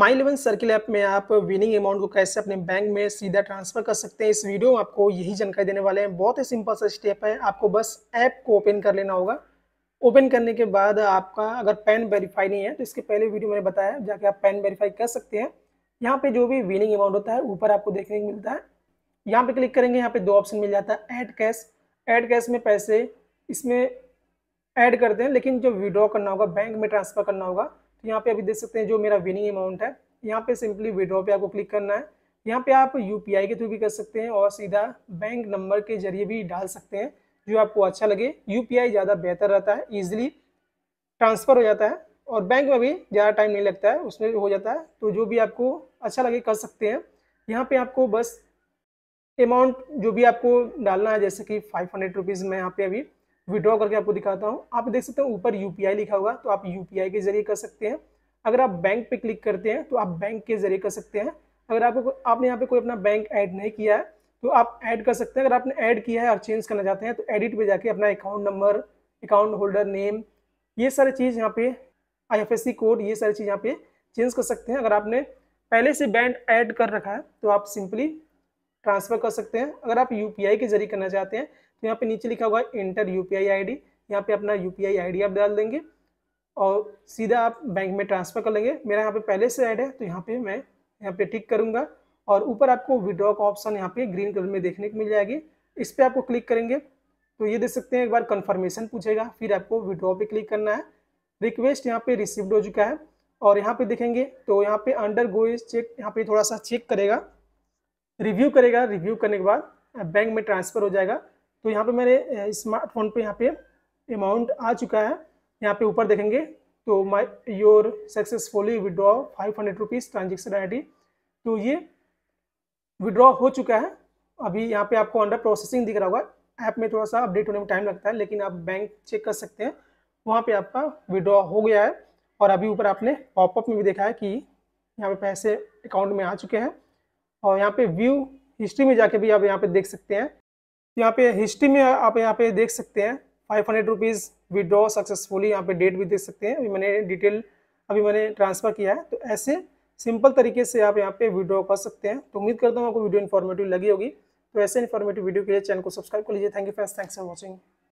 माई eleven circle app में आप winning amount को कैसे अपने बैंक में सीधा ट्रांसफर कर सकते हैं इस वीडियो में आपको यही जानकारी देने वाले हैं बहुत ही सिंपल सा स्टेप है आपको बस ऐप को ओपन कर लेना होगा ओपन करने के बाद आपका अगर पैन वेरीफाई नहीं है तो इसके पहले वीडियो मैंने बताया जाके आप पैन वेरीफाई कर सकते हैं यहाँ पे जो भी विनिंग अमाउंट होता है ऊपर आपको देखने को मिलता है यहाँ पे क्लिक करेंगे यहाँ पे दो ऑप्शन मिल जाता है ऐड कैश ऐड कैश में पैसे इसमें ऐड करते हैं लेकिन जो विड्रॉ करना होगा बैंक में ट्रांसफर करना होगा तो यहाँ पे अभी देख सकते हैं जो मेरा विनिंग अमाउंट है यहाँ पे सिंपली विड्रॉ पे आपको क्लिक करना है यहाँ पे आप यू के थ्रू भी कर सकते हैं और सीधा बैंक नंबर के जरिए भी डाल सकते हैं जो आपको अच्छा लगे यू ज़्यादा बेहतर रहता है ईजिली ट्रांसफ़र हो जाता है और बैंक में भी ज़्यादा टाइम नहीं लगता है उसमें हो जाता है तो जो भी आपको अच्छा लगे कर सकते हैं यहाँ पे आपको बस अमाउंट जो भी आपको डालना है जैसे कि फाइव हंड्रेड रुपीज़ मैं यहाँ पे अभी विड्रॉ करके आपको दिखाता हूँ आप देख सकते हैं ऊपर यू लिखा हुआ तो आप यू के जरिए कर सकते हैं अगर आप बैंक पे क्लिक करते हैं तो आप बैंक के जरिए कर सकते हैं अगर आपको आपने यहाँ पे कोई अपना बैंक ऐड नहीं किया है तो आप ऐड कर सकते हैं अगर आपने ऐड किया है और चेंज करना चाहते हैं तो एडिट पे जाके अपना account number account holder name ये सारी चीज़ यहाँ पे आई कोड ये सारी चीज़ यहाँ पे चेंज कर सकते हैं अगर आपने पहले से बैंक ऐड कर रखा है तो आप सिंपली ट्रांसफ़र कर सकते हैं अगर आप यू के जरिए करना चाहते हैं तो यहाँ पे नीचे लिखा हुआ है एंटर आई डी यहाँ पे अपना U P I I D आप डाल देंगे और सीधा आप बैंक में ट्रांसफ़र कर लेंगे मेरा यहाँ पे पहले से ऐड है तो यहाँ पे मैं यहाँ पे टिक करूँगा और ऊपर आपको विड्रॉ का ऑप्शन यहाँ पे ग्रीन कलर में देखने को मिल जाएगी इस पर आपको क्लिक करेंगे तो ये देख सकते हैं एक बार कन्फर्मेशन पूछेगा फिर आपको विड्रॉ पर क्लिक करना है रिक्वेस्ट यहाँ पर रिसीव्ड हो चुका है और यहाँ पर देखेंगे तो यहाँ पर अंडर गो इस चेक यहाँ पर थोड़ा सा चेक करेगा रिव्यू करेगा रिव्यू करने के बाद बैंक में ट्रांसफ़र हो जाएगा तो यहाँ पे मेरे स्मार्टफोन पे यहाँ पे अमाउंट आ चुका है यहाँ पे ऊपर देखेंगे तो my your successfully withdraw five hundred rupees transaction आई तो ये विड्रॉ हो चुका है अभी यहाँ पे आपको अंडर प्रोसेसिंग दिख रहा होगा ऐप में थोड़ा सा अपडेट होने में टाइम लगता है लेकिन आप बैंक चेक कर सकते हैं वहाँ पे आपका विड्रॉ हो गया है और अभी ऊपर आपने पॉपअप में भी देखा है कि यहाँ पे पैसे अकाउंट में आ चुके हैं और यहाँ पे व्यू हिस्ट्री में जाके भी आप यहाँ पे देख सकते हैं यहाँ पे हिस्ट्री में आप यहाँ पे देख सकते हैं five hundred rupees withdraw successfully यहाँ पे डेट भी देख सकते हैं अभी मैंने डिटेल अभी मैंने ट्रांसफ़र किया है तो ऐसे सिंपल तरीके से आप यहाँ पे विड्रॉ कर सकते हैं तो उम्मीद करता हूँ आपको वीडियो इन्फॉर्मेटिव लगी होगी तो ऐसे इन्फॉर्मेटिव वीडियो के लिए चैनल को सब्सक्राइब कर लीजिए thank you friends thanks for watching